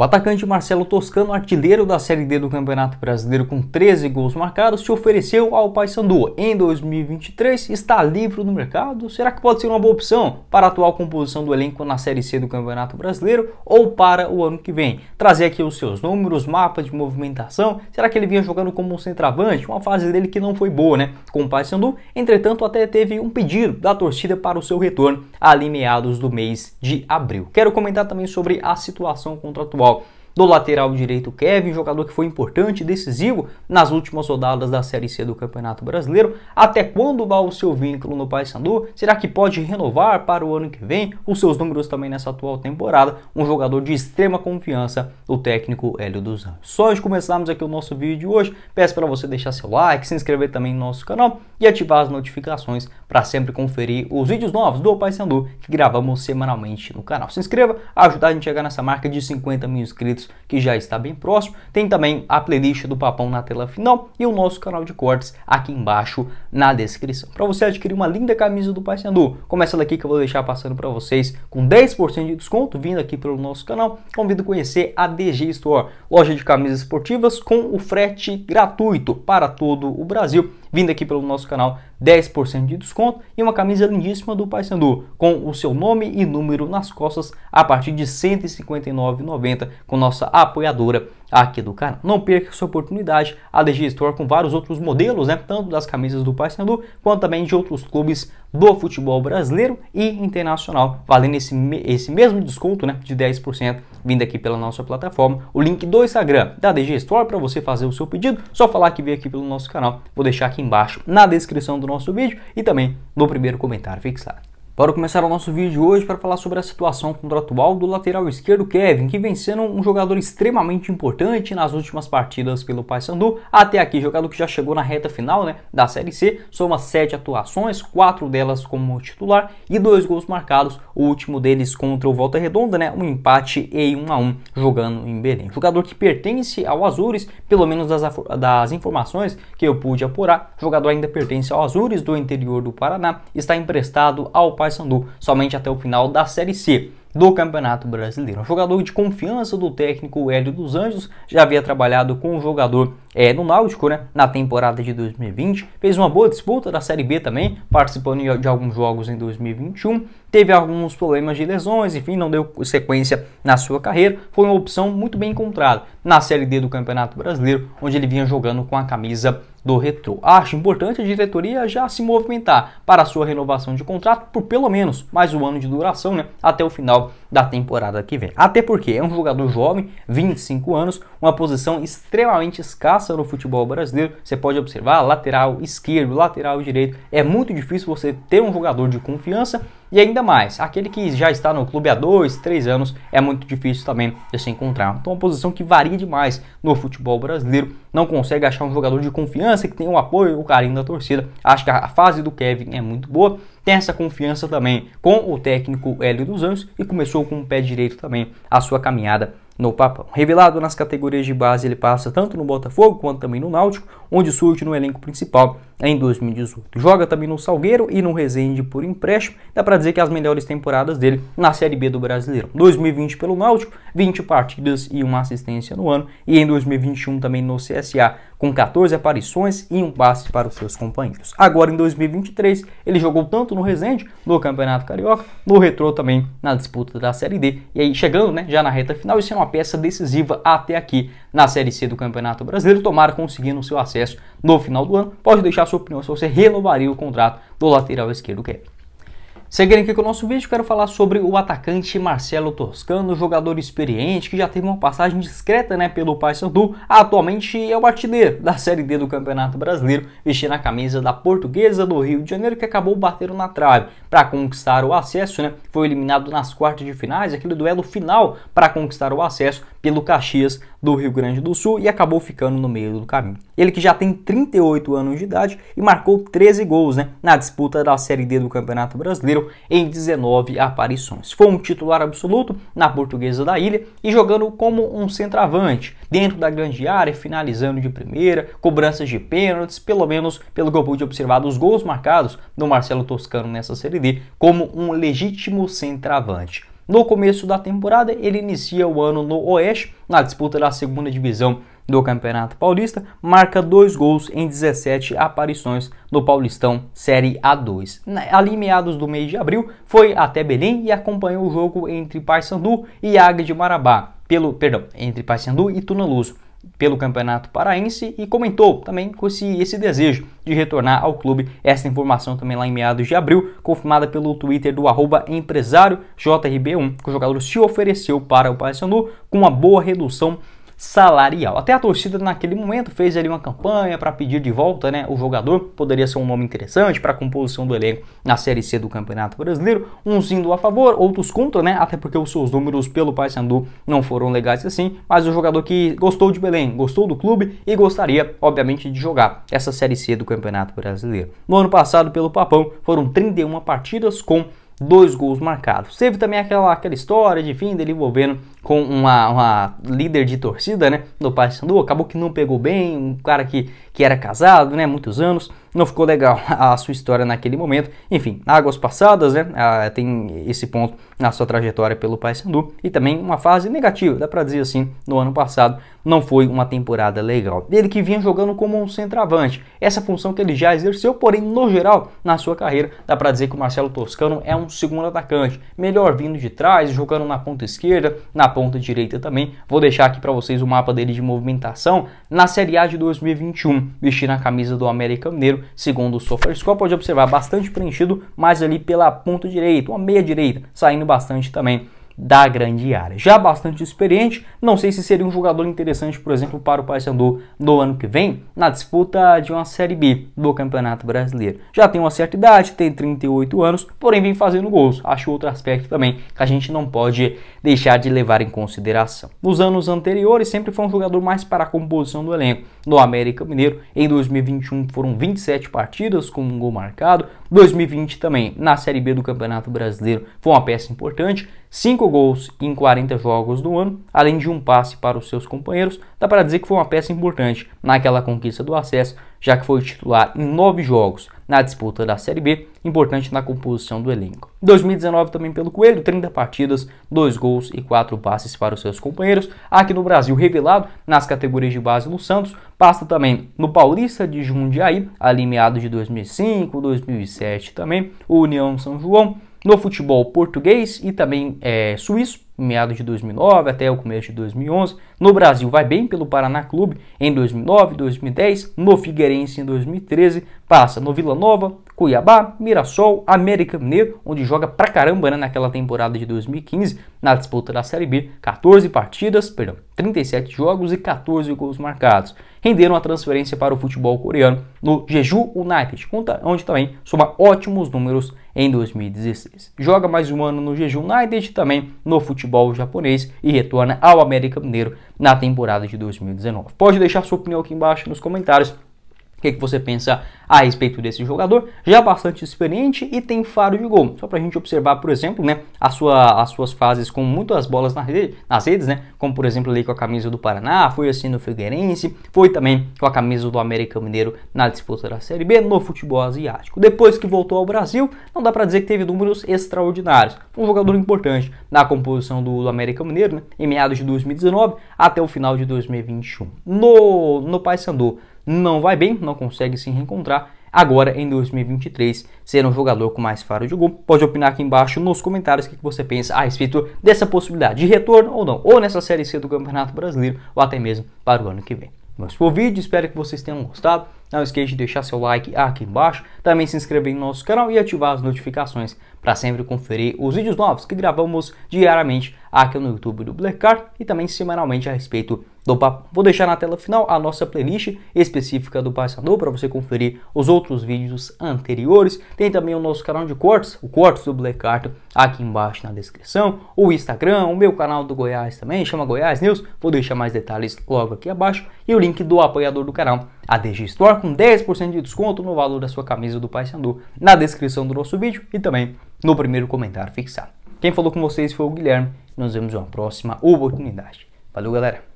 O atacante Marcelo Toscano, artilheiro da Série D do Campeonato Brasileiro com 13 gols marcados, se ofereceu ao Paysandu. Em 2023 está livre no mercado. Será que pode ser uma boa opção para a atual composição do elenco na Série C do Campeonato Brasileiro ou para o ano que vem? Trazer aqui os seus números, mapa de movimentação. Será que ele vinha jogando como um centroavante? Uma fase dele que não foi boa, né? Com o Paysandu, entretanto, até teve um pedido da torcida para o seu retorno ali meados do mês de abril. Quero comentar também sobre a situação contratual 없 do lateral direito Kevin, jogador que foi importante e decisivo nas últimas rodadas da Série C do Campeonato Brasileiro. Até quando vai o seu vínculo no Paysandu? Será que pode renovar para o ano que vem? Os seus números também nessa atual temporada, um jogador de extrema confiança do técnico Hélio dos Anjos. Só antes de começarmos aqui o nosso vídeo de hoje, peço para você deixar seu like, se inscrever também no nosso canal e ativar as notificações para sempre conferir os vídeos novos do Paysandu que gravamos semanalmente no canal. Se inscreva, ajudar a gente a chegar nessa marca de 50 mil inscritos que já está bem próximo. Tem também a playlist do Papão na tela final e o nosso canal de cortes aqui embaixo na descrição. Para você adquirir uma linda camisa do Paysandu, começa daqui que eu vou deixar passando para vocês com 10% de desconto vindo aqui pelo nosso canal. Convido a conhecer a DG Store, loja de camisas esportivas com o frete gratuito para todo o Brasil vindo aqui pelo nosso canal, 10% de desconto e uma camisa lindíssima do Paysandu com o seu nome e número nas costas a partir de R$ 159,90 com nossa apoiadora aqui do canal. Não perca essa oportunidade, a DG Store com vários outros modelos, né, tanto das camisas do Paysandu, quanto também de outros clubes do futebol brasileiro e internacional, valendo esse, esse mesmo desconto né, de 10% vindo aqui pela nossa plataforma. O link do Instagram da DG Store para você fazer o seu pedido, só falar que veio aqui pelo nosso canal. Vou deixar aqui embaixo na descrição do nosso vídeo e também no primeiro comentário fixado. Para começar o nosso vídeo hoje para falar sobre a situação contratual do lateral esquerdo Kevin, que vem sendo um jogador extremamente importante nas últimas partidas pelo Paysandu. Até aqui, jogador que já chegou na reta final né, da Série C, soma 7 atuações, 4 delas como titular e 2 gols marcados, o último deles contra o Volta Redonda, né, um empate e 1 a 1 jogando em Belém. Jogador que pertence ao Azures, pelo menos das, das informações que eu pude apurar, jogador ainda pertence ao Azures do interior do Paraná, está emprestado ao Paysandu Paysandu somente até o final da Série C do Campeonato Brasileiro. Um jogador de confiança do técnico Hélio dos Anjos, já havia trabalhado com o jogador é, no Náutico né, na temporada de 2020, fez uma boa disputa da Série B também, participando de alguns jogos em 2021, teve alguns problemas de lesões, enfim, não deu sequência na sua carreira, foi uma opção muito bem encontrada na Série D do Campeonato Brasileiro, onde ele vinha jogando com a camisa do retrô. Acho importante a diretoria já se movimentar para a sua renovação de contrato por pelo menos mais um ano de duração, né, até o final da temporada que vem. Até porque é um jogador jovem, 25 anos, uma posição extremamente escassa no futebol brasileiro. Você pode observar lateral esquerdo, lateral direito. É muito difícil você ter um jogador de confiança e ainda mais, aquele que já está no clube há 2, 3 anos, é muito difícil também de se encontrar. Então, é uma posição que varia demais no futebol brasileiro. Não consegue achar um jogador de confiança que tenha o apoio e o carinho da torcida. Acho que a fase do Kevin é muito boa tem essa confiança também com o técnico Hélio dos Anjos e começou com o pé direito também a sua caminhada no Papão. Revelado nas categorias de base, ele passa tanto no Botafogo quanto também no Náutico, onde surge no elenco principal em 2018. Joga também no Salgueiro e no Resende por empréstimo. Dá para dizer que as melhores temporadas dele na Série B do Brasileiro. 2020 pelo Náutico, 20 partidas e uma assistência no ano. E em 2021 também no CSA, com 14 aparições e um passe para os seus companheiros. Agora em 2023, ele jogou tanto no Resende, no Campeonato Carioca, no Retrô também, na disputa da Série D. E aí chegando né, já na reta final e sendo é uma peça decisiva até aqui na Série C do Campeonato Brasileiro, tomara conseguindo o seu acesso no final do ano. Pode deixar sua opinião se você renovaria o contrato do lateral esquerdo Kevin. Seguindo aqui com o nosso vídeo, quero falar sobre o atacante Marcelo Toscano, jogador experiente que já teve uma passagem discreta né, pelo Paysandu. Atualmente é o artilheiro da Série D do Campeonato Brasileiro, vestindo a camisa da Portuguesa do Rio de Janeiro, que acabou batendo na trave para conquistar o acesso. Né, foi eliminado nas quartas de finais, aquele duelo final para conquistar o acesso pelo Caxias do Rio Grande do Sul e acabou ficando no meio do caminho. Ele que já tem 38 anos de idade e marcou 13 gols né, na disputa da Série D do Campeonato Brasileiro em 19 aparições. Foi um titular absoluto na portuguesa da ilha e jogando como um centroavante, dentro da grande área, finalizando de primeira, cobranças de pênaltis, pelo menos pelo que eu pude observar dos gols marcados do Marcelo Toscano nessa Série D, como um legítimo centroavante. No começo da temporada, ele inicia o ano no Oeste, na disputa da segunda divisão do Campeonato Paulista, marca dois gols em 17 aparições no Paulistão Série A2. Ali, meados do mês de abril, foi até Belém e acompanhou o jogo entre Paysandu e Águia de Marabá, pelo, perdão, entre Paysandu e Tunaluz pelo Campeonato Paraense e comentou também com esse, esse, desejo de retornar ao clube. Essa informação também lá em meados de abril, confirmada pelo Twitter do empresário JRB1, que o jogador se ofereceu para o Paysandu com uma boa redução salarial. Até a torcida naquele momento fez ali uma campanha para pedir de volta, né, o jogador poderia ser um nome interessante para a composição do elenco na Série C do Campeonato Brasileiro, uns indo a favor, outros contra, né, até porque os seus números pelo Paysandu não foram legais assim, mas o jogador que gostou de Belém, gostou do clube e gostaria, obviamente, de jogar essa Série C do Campeonato Brasileiro. No ano passado, pelo Papão, foram 31 partidas com dois gols marcados. Teve também aquela, aquela história de fim dele envolvendo com uma, uma líder de torcida, né? Do Paysandu, acabou que não pegou bem, um cara que, que era casado, né? Muitos anos, não ficou legal a sua história naquele momento. Enfim, águas passadas, né? Ah, tem esse ponto na sua trajetória pelo Paysandu e também uma fase negativa, dá pra dizer assim, no ano passado não foi uma temporada legal. Ele que vinha jogando como um centroavante, essa função que ele já exerceu, porém, no geral, na sua carreira, dá para dizer que o Marcelo Toscano é um segundo atacante, melhor vindo de trás, jogando na ponta esquerda, na ponta direita também. Vou deixar aqui para vocês o mapa dele de movimentação na Série A de 2021, vestindo a camisa do América Mineiro, segundo o SofaScore, pode observar bastante preenchido, mas ali pela ponta direita, uma meia direita, saindo bastante também da grande área. Já bastante experiente, não sei se seria um jogador interessante, por exemplo, para o Paysandu no ano que vem, na disputa de uma Série B do Campeonato Brasileiro. Já tem uma certa idade, tem 38 anos, porém vem fazendo gols. Acho outro aspecto também que a gente não pode deixar de levar em consideração. Nos anos anteriores, sempre foi um jogador mais para a composição do elenco. No América Mineiro, em 2021 foram 27 partidas com um gol marcado, 2020 também, na Série B do Campeonato Brasileiro, foi uma peça importante. 5 gols em 40 jogos do ano, além de um passe para os seus companheiros. Dá para dizer que foi uma peça importante naquela conquista do acesso, já que foi titular em 9 jogos na disputa da Série B, importante na composição do elenco. 2019 também pelo Coelho, 30 partidas, 2 gols e 4 passes para os seus companheiros. Aqui no Brasil, revelado nas categorias de base no Santos, passa também no Paulista de Jundiaí, ali meados de 2005, 2007 também, o União São João, no futebol português e também é, suíço, meados de 2009 até o começo de 2011. No Brasil, vai bem pelo Paraná Clube em 2009, 2010. No Figueirense, em 2013. Passa no Vila Nova, Cuiabá, Mirassol, América Mineiro, onde joga pra caramba né, naquela temporada de 2015, na disputa da Série B. 14 partidas, perdão, 37 jogos e 14 gols marcados. Renderam a transferência para o futebol coreano no Jeju United, onde também soma ótimos números em 2016. Joga mais um ano no Jejum United, também no futebol japonês e retorna ao América Mineiro na temporada de 2019. Pode deixar sua opinião aqui embaixo nos comentários. O que, que, você pensa a respeito desse jogador? Já bastante experiente e tem faro de gol. Só para a gente observar, por exemplo, né, a sua, as suas fases com muitas bolas na rede, nas redes, né, como por exemplo ali com a camisa do Paraná, foi assim no Figueirense, foi também com a camisa do América Mineiro na disputa da Série B no futebol asiático. Depois que voltou ao Brasil, não dá para dizer que teve números extraordinários. Um jogador importante na composição do, do América Mineiro, né, em meados de 2019 até o final de 2021. No, no Paysandu não vai bem, não consegue se reencontrar. Agora em 2023, ser um jogador com mais faro de gol. Pode opinar aqui embaixo nos comentários o que você pensa a respeito dessa possibilidade de retorno ou não, ou nessa Série C do Campeonato Brasileiro, ou até mesmo para o ano que vem. Mas foi o vídeo, espero que vocês tenham gostado. Não esqueça de deixar seu like aqui embaixo, também se inscrever no nosso canal e ativar as notificações para sempre conferir os vídeos novos que gravamos diariamente aqui no YouTube do Black Card e também semanalmente a respeito do Papo. Vou deixar na tela final a nossa playlist específica do Passador para você conferir os outros vídeos anteriores. Tem também o nosso canal de cortes, o Cortes do Black Carton, aqui embaixo na descrição. O Instagram, o meu canal do Goiás também, chama Goiás News. Vou deixar mais detalhes logo aqui abaixo. E o link do apoiador do canal, a DG Store, com 10% de desconto no valor da sua camisa do Paysandu, na descrição do nosso vídeo e também no primeiro comentário fixado. Quem falou com vocês foi o Guilherme. Nos vemos em uma próxima oportunidade. Valeu, galera!